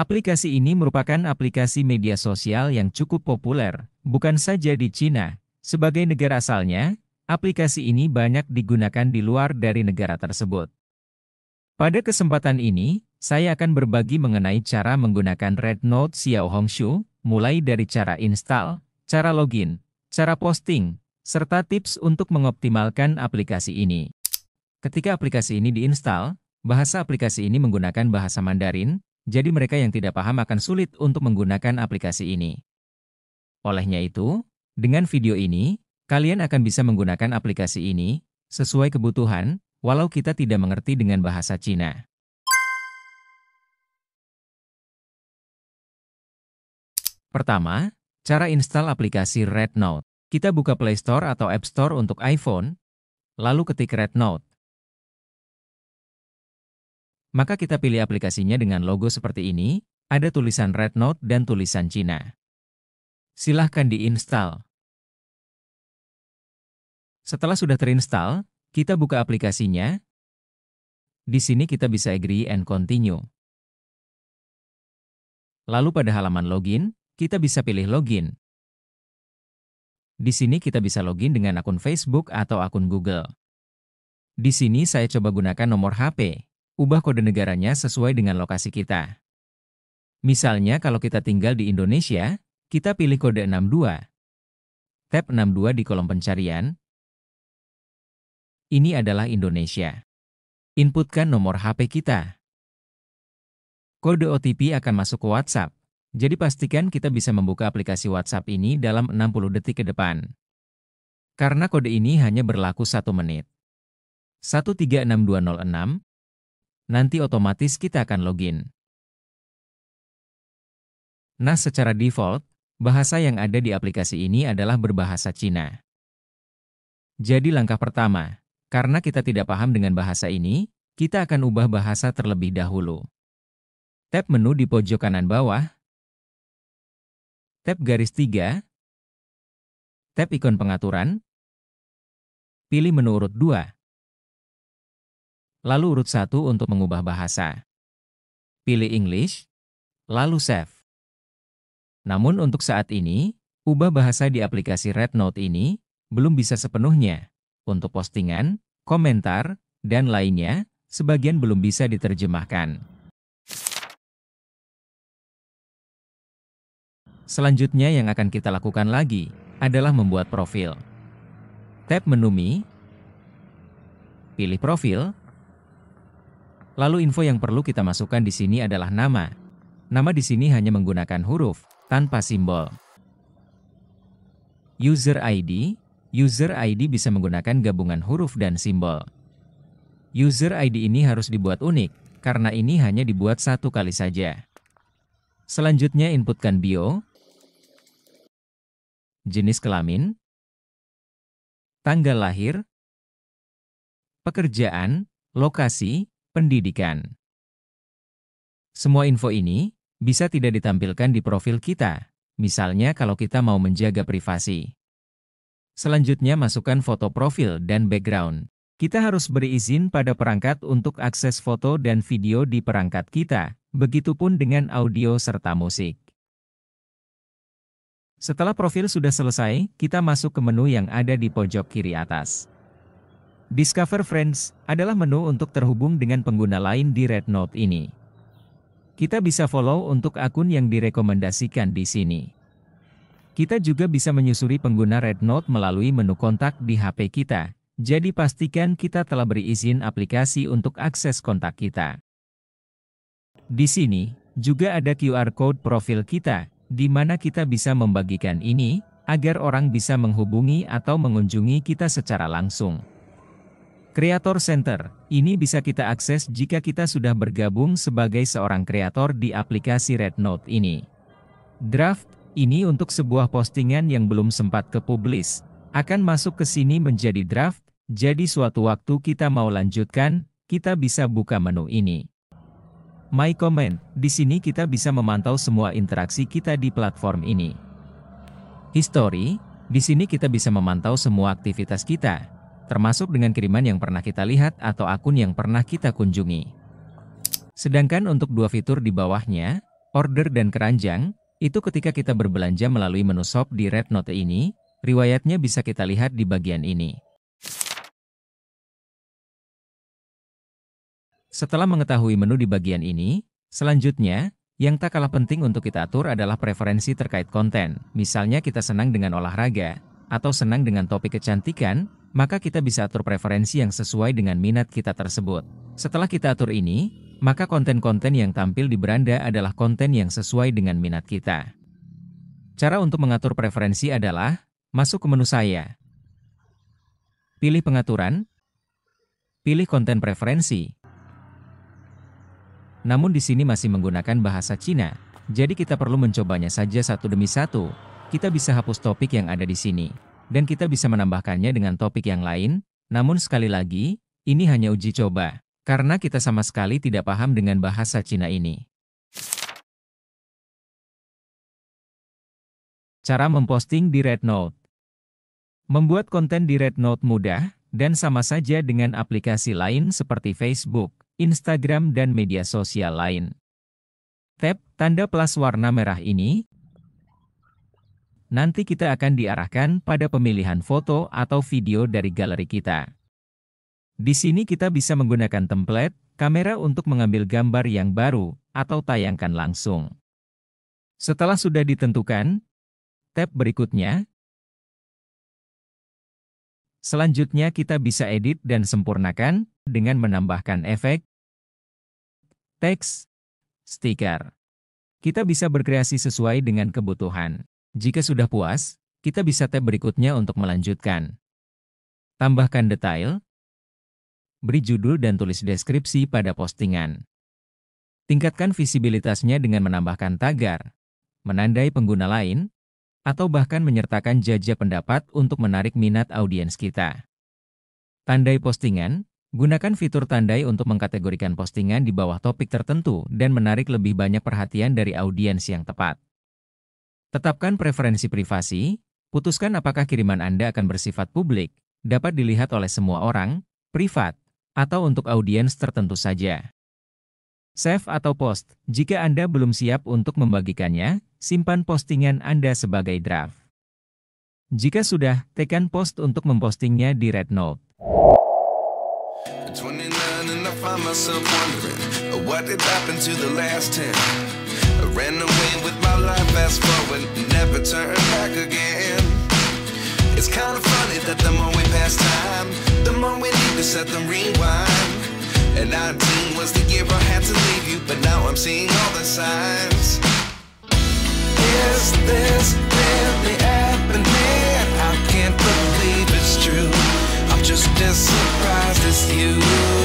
Aplikasi ini merupakan aplikasi media sosial yang cukup populer, bukan saja di Cina. Sebagai negara asalnya, aplikasi ini banyak digunakan di luar dari negara tersebut. Pada kesempatan ini, saya akan berbagi mengenai cara menggunakan Red Note Xiao Hongshu, mulai dari cara install, cara login, cara posting, serta tips untuk mengoptimalkan aplikasi ini. Ketika aplikasi ini diinstal, bahasa aplikasi ini menggunakan bahasa Mandarin, jadi mereka yang tidak paham akan sulit untuk menggunakan aplikasi ini. Olehnya itu, dengan video ini, kalian akan bisa menggunakan aplikasi ini sesuai kebutuhan, walau kita tidak mengerti dengan bahasa Cina. Pertama, cara install aplikasi Red Note. Kita buka Play Store atau App Store untuk iPhone, lalu ketik Red Note. Maka kita pilih aplikasinya dengan logo seperti ini, ada tulisan Red Note dan tulisan Cina. Silahkan diinstal. Setelah sudah terinstall, kita buka aplikasinya. Di sini kita bisa agree and continue. Lalu pada halaman login, kita bisa pilih login. Di sini kita bisa login dengan akun Facebook atau akun Google. Di sini saya coba gunakan nomor HP ubah kode negaranya sesuai dengan lokasi kita. Misalnya kalau kita tinggal di Indonesia, kita pilih kode 62. Tab 62 di kolom pencarian. Ini adalah Indonesia. Inputkan nomor HP kita. Kode OTP akan masuk ke WhatsApp. Jadi pastikan kita bisa membuka aplikasi WhatsApp ini dalam 60 detik ke depan. Karena kode ini hanya berlaku 1 menit. 136206 nanti otomatis kita akan login. Nah secara default, bahasa yang ada di aplikasi ini adalah berbahasa Cina. Jadi langkah pertama, karena kita tidak paham dengan bahasa ini, kita akan ubah bahasa terlebih dahulu. Tap menu di pojok kanan bawah, tap garis 3, tap ikon pengaturan, pilih menu urut 2, Lalu urut 1 untuk mengubah bahasa. Pilih English, lalu save. Namun untuk saat ini, ubah bahasa di aplikasi Red Note ini belum bisa sepenuhnya. Untuk postingan, komentar, dan lainnya, sebagian belum bisa diterjemahkan. Selanjutnya yang akan kita lakukan lagi adalah membuat profil. Tap menu Mi, pilih profil, Lalu info yang perlu kita masukkan di sini adalah nama. Nama di sini hanya menggunakan huruf, tanpa simbol. User ID, user ID bisa menggunakan gabungan huruf dan simbol. User ID ini harus dibuat unik, karena ini hanya dibuat satu kali saja. Selanjutnya inputkan bio, jenis kelamin, tanggal lahir, pekerjaan, lokasi, pendidikan. Semua info ini bisa tidak ditampilkan di profil kita, misalnya kalau kita mau menjaga privasi. Selanjutnya masukkan foto profil dan background. Kita harus beri izin pada perangkat untuk akses foto dan video di perangkat kita, begitupun dengan audio serta musik. Setelah profil sudah selesai, kita masuk ke menu yang ada di pojok kiri atas. Discover Friends adalah menu untuk terhubung dengan pengguna lain di Rednote ini. Kita bisa follow untuk akun yang direkomendasikan di sini. Kita juga bisa menyusuri pengguna Rednote melalui menu kontak di HP kita, jadi pastikan kita telah beri izin aplikasi untuk akses kontak kita. Di sini, juga ada QR Code profil kita, di mana kita bisa membagikan ini, agar orang bisa menghubungi atau mengunjungi kita secara langsung. Creator Center, ini bisa kita akses jika kita sudah bergabung sebagai seorang kreator di aplikasi Red Note ini. Draft, ini untuk sebuah postingan yang belum sempat ke publis, akan masuk ke sini menjadi draft, jadi suatu waktu kita mau lanjutkan, kita bisa buka menu ini. My Comment, di sini kita bisa memantau semua interaksi kita di platform ini. History, di sini kita bisa memantau semua aktivitas kita, termasuk dengan kiriman yang pernah kita lihat atau akun yang pernah kita kunjungi. Sedangkan untuk dua fitur di bawahnya, order dan keranjang, itu ketika kita berbelanja melalui menu shop di Red Note ini, riwayatnya bisa kita lihat di bagian ini. Setelah mengetahui menu di bagian ini, selanjutnya, yang tak kalah penting untuk kita atur adalah preferensi terkait konten. Misalnya kita senang dengan olahraga, atau senang dengan topik kecantikan, maka kita bisa atur preferensi yang sesuai dengan minat kita tersebut. Setelah kita atur ini, maka konten-konten yang tampil di beranda adalah konten yang sesuai dengan minat kita. Cara untuk mengatur preferensi adalah, masuk ke menu saya. Pilih pengaturan, pilih konten preferensi. Namun di sini masih menggunakan bahasa Cina, jadi kita perlu mencobanya saja satu demi satu. Kita bisa hapus topik yang ada di sini dan kita bisa menambahkannya dengan topik yang lain, namun sekali lagi, ini hanya uji coba, karena kita sama sekali tidak paham dengan bahasa Cina ini. Cara memposting di Red Note Membuat konten di Red Note mudah, dan sama saja dengan aplikasi lain seperti Facebook, Instagram dan media sosial lain. Tap tanda plus warna merah ini nanti kita akan diarahkan pada pemilihan foto atau video dari galeri kita. Di sini kita bisa menggunakan template, kamera untuk mengambil gambar yang baru, atau tayangkan langsung. Setelah sudah ditentukan, tab berikutnya. Selanjutnya kita bisa edit dan sempurnakan dengan menambahkan efek, teks, stiker. Kita bisa berkreasi sesuai dengan kebutuhan. Jika sudah puas, kita bisa tab berikutnya untuk melanjutkan. Tambahkan detail, beri judul dan tulis deskripsi pada postingan. Tingkatkan visibilitasnya dengan menambahkan tagar, menandai pengguna lain, atau bahkan menyertakan jajah pendapat untuk menarik minat audiens kita. Tandai postingan, gunakan fitur tandai untuk mengkategorikan postingan di bawah topik tertentu dan menarik lebih banyak perhatian dari audiens yang tepat. Tetapkan preferensi privasi, putuskan apakah kiriman Anda akan bersifat publik, dapat dilihat oleh semua orang, privat, atau untuk audiens tertentu saja. Save atau post, jika Anda belum siap untuk membagikannya, simpan postingan Anda sebagai draft. Jika sudah, tekan post untuk mempostingnya di Red Note. I ran away with my life fast forward, never turn back again. It's kind of funny that the more we pass time, the more we need to set the rewind. And 19 was the year I had to leave you, but now I'm seeing all the signs. Is this really happening? I can't believe it's true. I'm just as surprised as you.